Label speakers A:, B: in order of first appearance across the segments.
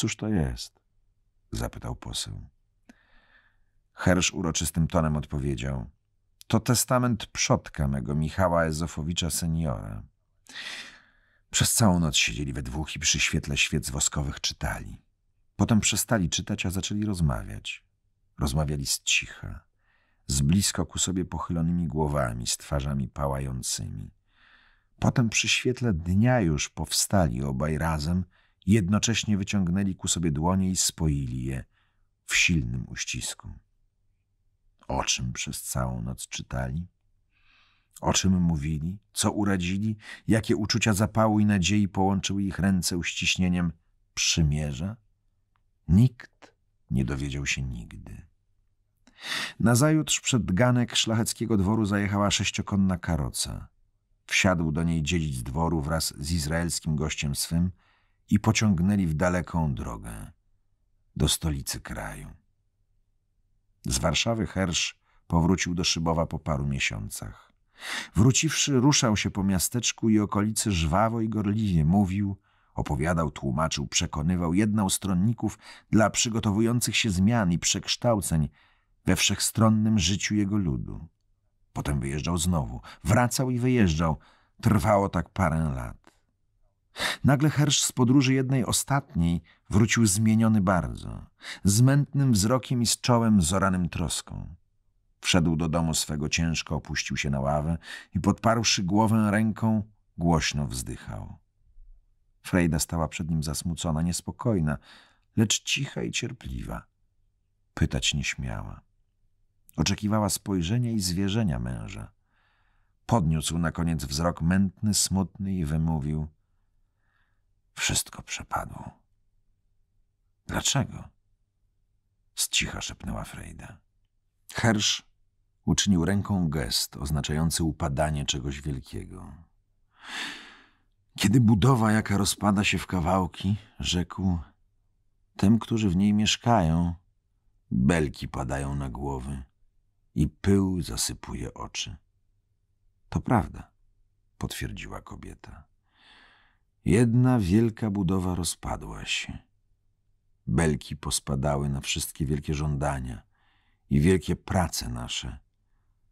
A: Cóż to jest? zapytał poseł. Hersz uroczystym tonem odpowiedział. To testament przodka mego Michała Ezofowicza seniora. Przez całą noc siedzieli we dwóch i przy świetle świec woskowych czytali. Potem przestali czytać, a zaczęli rozmawiać. Rozmawiali z cicha, z blisko ku sobie pochylonymi głowami, z twarzami pałającymi. Potem przy świetle dnia już powstali obaj razem – Jednocześnie wyciągnęli ku sobie dłonie i spoili je w silnym uścisku. O czym przez całą noc czytali? O czym mówili? Co uradzili? Jakie uczucia zapału i nadziei połączyły ich ręce uściśnieniem przymierza? Nikt nie dowiedział się nigdy. Nazajutrz przed ganek szlacheckiego dworu zajechała sześciokonna karoca. Wsiadł do niej dziedzic dworu wraz z izraelskim gościem swym – i pociągnęli w daleką drogę do stolicy kraju. Z Warszawy Hersz powrócił do Szybowa po paru miesiącach. Wróciwszy, ruszał się po miasteczku i okolicy żwawo i gorliwie mówił, opowiadał, tłumaczył, przekonywał, jednał stronników dla przygotowujących się zmian i przekształceń we wszechstronnym życiu jego ludu. Potem wyjeżdżał znowu, wracał i wyjeżdżał. Trwało tak parę lat. Nagle Hersz z podróży jednej ostatniej wrócił zmieniony bardzo, z mętnym wzrokiem i z czołem zoranym troską. Wszedł do domu swego ciężko, opuścił się na ławę i podparłszy głowę ręką, głośno wzdychał. Frejda stała przed nim zasmucona, niespokojna, lecz cicha i cierpliwa. Pytać nie śmiała. Oczekiwała spojrzenia i zwierzenia męża. Podniósł na koniec wzrok mętny, smutny i wymówił – wszystko przepadło. Dlaczego? Z cicha szepnęła Frejda. Hersz uczynił ręką gest oznaczający upadanie czegoś wielkiego. Kiedy budowa, jaka rozpada się w kawałki, rzekł, tym, którzy w niej mieszkają, belki padają na głowy i pył zasypuje oczy. To prawda, potwierdziła kobieta. Jedna wielka budowa rozpadła się. Belki pospadały na wszystkie wielkie żądania i wielkie prace nasze,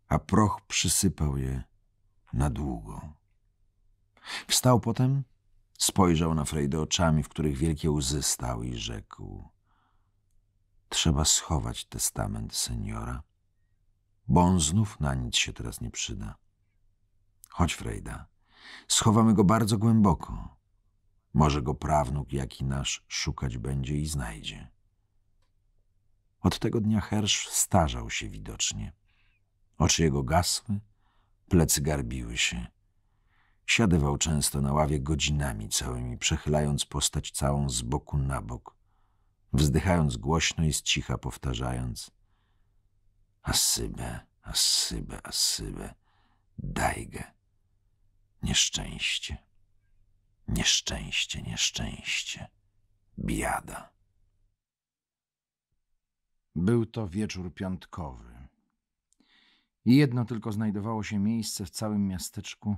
A: a proch przysypał je na długo. Wstał potem, spojrzał na Frejdę oczami, w których wielkie łzy stały i rzekł Trzeba schować testament seniora, bo on znów na nic się teraz nie przyda. Chodź, Frejda, schowamy go bardzo głęboko może go prawnuk jaki nasz szukać będzie i znajdzie. Od tego dnia Hersz starzał się widocznie. Oczy jego gasły, plecy garbiły się. Siadywał często na ławie godzinami całymi, przechylając postać całą z boku na bok, wzdychając głośno i z cicha powtarzając Asybę, Asybę, Asybę, dajgę, nieszczęście. Nieszczęście, nieszczęście, biada. Był to wieczór piątkowy. I jedno tylko znajdowało się miejsce w całym miasteczku,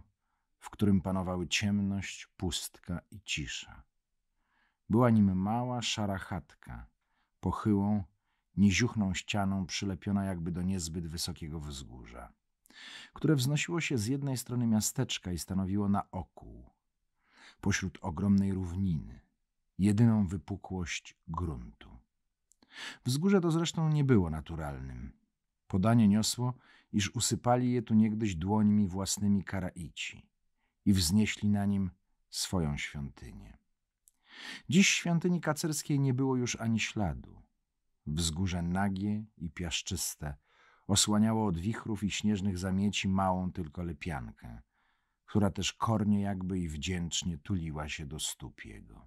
A: w którym panowały ciemność, pustka i cisza. Była nim mała, szara chatka, pochyłą, niziuchną ścianą przylepiona jakby do niezbyt wysokiego wzgórza, które wznosiło się z jednej strony miasteczka i stanowiło na okół, pośród ogromnej równiny, jedyną wypukłość gruntu. Wzgórze to zresztą nie było naturalnym. Podanie niosło, iż usypali je tu niegdyś dłońmi własnymi karaici i wznieśli na nim swoją świątynię. Dziś świątyni kacerskiej nie było już ani śladu. Wzgórze nagie i piaszczyste osłaniało od wichrów i śnieżnych zamieci małą tylko lepiankę, która też kornie jakby i wdzięcznie tuliła się do stóp jego.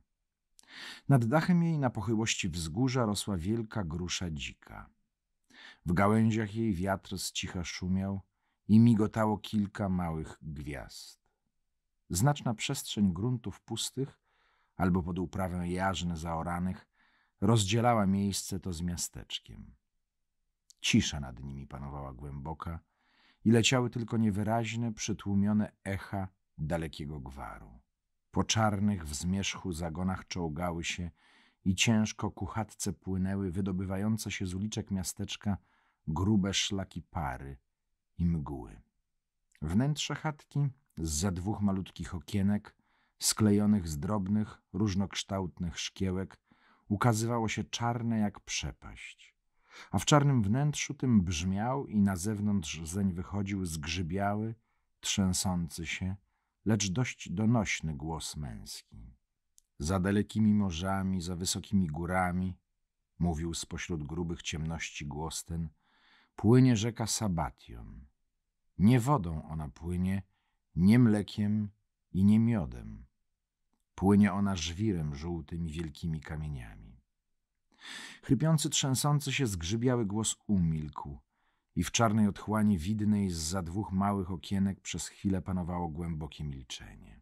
A: Nad dachem jej na pochyłości wzgórza rosła wielka grusza dzika. W gałęziach jej wiatr z cicha szumiał i migotało kilka małych gwiazd. Znaczna przestrzeń gruntów pustych albo pod uprawę jarzne zaoranych rozdzielała miejsce to z miasteczkiem. Cisza nad nimi panowała głęboka, i leciały tylko niewyraźne, przytłumione echa dalekiego gwaru. Po czarnych w zmierzchu zagonach czołgały się i ciężko ku chatce płynęły wydobywające się z uliczek miasteczka grube szlaki pary i mgły. Wnętrze chatki z za dwóch malutkich okienek, sklejonych z drobnych, różnokształtnych szkiełek, ukazywało się czarne jak przepaść a w czarnym wnętrzu tym brzmiał i na zewnątrz zeń wychodził zgrzybiały, trzęsący się, lecz dość donośny głos męski. Za dalekimi morzami, za wysokimi górami, mówił spośród grubych ciemności głos ten, płynie rzeka Sabation. Nie wodą ona płynie, nie mlekiem i nie miodem. Płynie ona żwirem żółtym i wielkimi kamieniami. Chrypiący, trzęsący się, zgrzybiały głos umilkł i w czarnej otchłani widnej z za dwóch małych okienek przez chwilę panowało głębokie milczenie.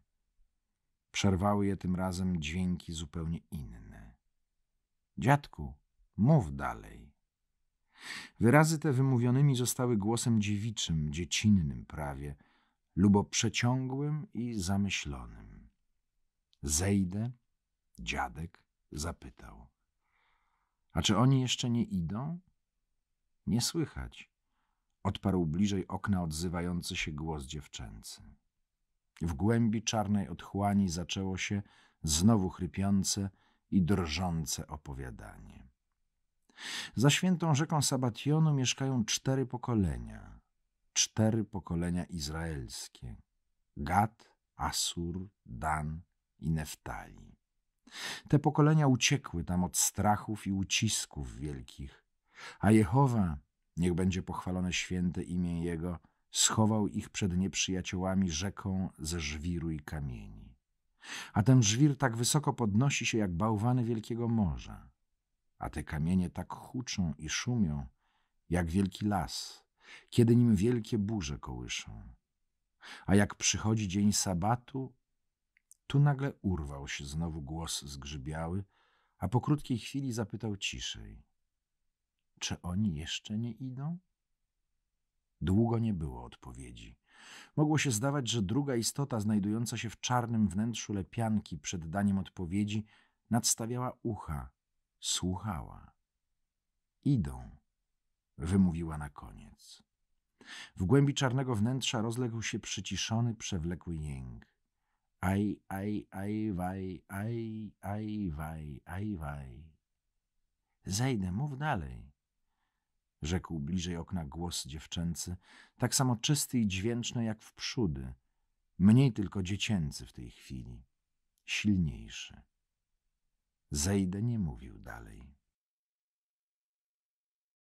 A: Przerwały je tym razem dźwięki zupełnie inne. Dziadku, mów dalej. Wyrazy te wymówionymi zostały głosem dziewiczym, dziecinnym prawie, lubo przeciągłym i zamyślonym. Zejdę? Dziadek zapytał. A czy oni jeszcze nie idą? Nie słychać, odparł bliżej okna odzywający się głos dziewczęcy. W głębi czarnej otchłani zaczęło się znowu chrypiące i drżące opowiadanie. Za świętą rzeką Sabationu mieszkają cztery pokolenia, cztery pokolenia izraelskie: Gad, Asur, Dan i Neftali. Te pokolenia uciekły tam od strachów i ucisków wielkich, a Jehowa, niech będzie pochwalone święte imię Jego, schował ich przed nieprzyjaciołami rzeką ze żwiru i kamieni. A ten żwir tak wysoko podnosi się jak bałwany wielkiego morza, a te kamienie tak huczą i szumią jak wielki las, kiedy nim wielkie burze kołyszą. A jak przychodzi dzień sabatu, tu nagle urwał się znowu głos zgrzybiały, a po krótkiej chwili zapytał ciszej. Czy oni jeszcze nie idą? Długo nie było odpowiedzi. Mogło się zdawać, że druga istota znajdująca się w czarnym wnętrzu lepianki przed daniem odpowiedzi nadstawiała ucha, słuchała. Idą, wymówiła na koniec. W głębi czarnego wnętrza rozległ się przyciszony, przewlekły jęk. Aj, aj, aj, waj, aj, aj, waj, aj, waj. Zejdę, mów dalej. Rzekł bliżej okna głos dziewczęcy, tak samo czysty i dźwięczny jak wprzódy, mniej tylko dziecięcy w tej chwili, silniejszy. Zejdę nie mówił dalej.